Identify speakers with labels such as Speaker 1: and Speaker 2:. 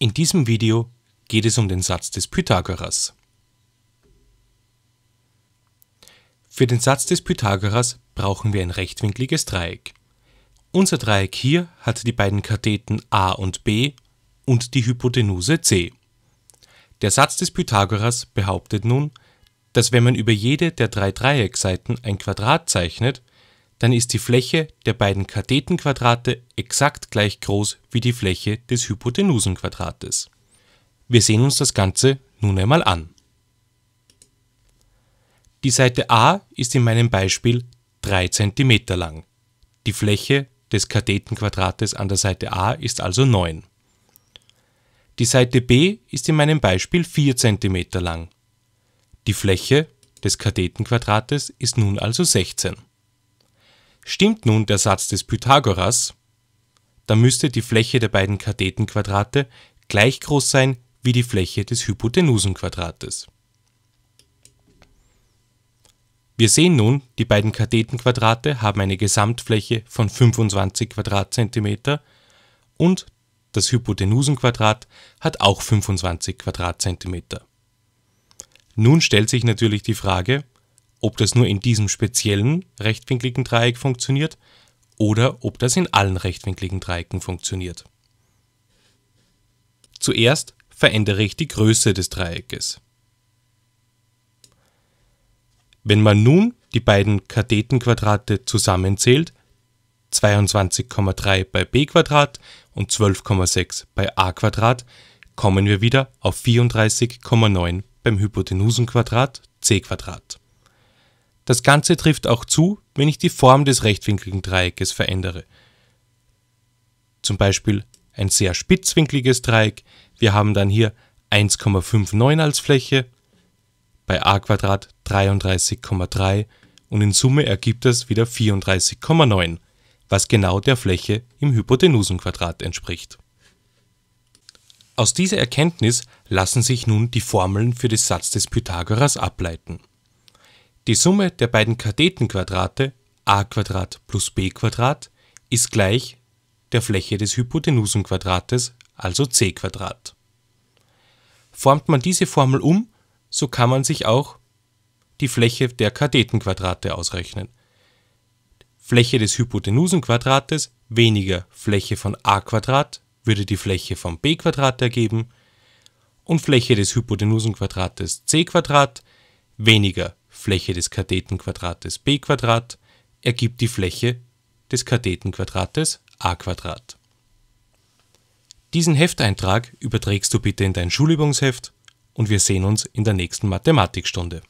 Speaker 1: In diesem Video geht es um den Satz des Pythagoras. Für den Satz des Pythagoras brauchen wir ein rechtwinkliges Dreieck. Unser Dreieck hier hat die beiden Katheten a und b und die Hypotenuse c. Der Satz des Pythagoras behauptet nun, dass wenn man über jede der drei Dreieckseiten ein Quadrat zeichnet, dann ist die Fläche der beiden Kathetenquadrate exakt gleich groß wie die Fläche des Hypotenusenquadrates. Wir sehen uns das Ganze nun einmal an. Die Seite A ist in meinem Beispiel 3 cm lang. Die Fläche des Kathetenquadrates an der Seite A ist also 9. Die Seite B ist in meinem Beispiel 4 cm lang. Die Fläche des Kathetenquadrates ist nun also 16. Stimmt nun der Satz des Pythagoras, dann müsste die Fläche der beiden Kathetenquadrate gleich groß sein wie die Fläche des Hypotenusenquadrates. Wir sehen nun, die beiden Kathetenquadrate haben eine Gesamtfläche von 25 Quadratzentimeter und das Hypotenusenquadrat hat auch 25 Quadratzentimeter. Nun stellt sich natürlich die Frage, ob das nur in diesem speziellen rechtwinkligen Dreieck funktioniert oder ob das in allen rechtwinkligen Dreiecken funktioniert. Zuerst verändere ich die Größe des Dreieckes. Wenn man nun die beiden Kathetenquadrate zusammenzählt, 22,3 bei b und 12,6 bei a kommen wir wieder auf 34,9 beim Hypotenusenquadrat c das Ganze trifft auch zu, wenn ich die Form des rechtwinkligen Dreieckes verändere. Zum Beispiel ein sehr spitzwinkliges Dreieck. Wir haben dann hier 1,59 als Fläche, bei a 33,3 und in Summe ergibt das wieder 34,9, was genau der Fläche im Hypotenusenquadrat entspricht. Aus dieser Erkenntnis lassen sich nun die Formeln für den Satz des Pythagoras ableiten. Die Summe der beiden Kathetenquadrate a plus b ist gleich der Fläche des Hypotenusenquadrates, also c Formt man diese Formel um, so kann man sich auch die Fläche der Kathetenquadrate ausrechnen. Fläche des Hypotenusenquadrates weniger Fläche von a würde die Fläche von b ergeben und Fläche des Hypotenusenquadrates c weniger Fläche des Kathetenquadrates b ergibt die Fläche des Kathetenquadrates a. Diesen Hefteintrag überträgst du bitte in dein Schulübungsheft und wir sehen uns in der nächsten Mathematikstunde.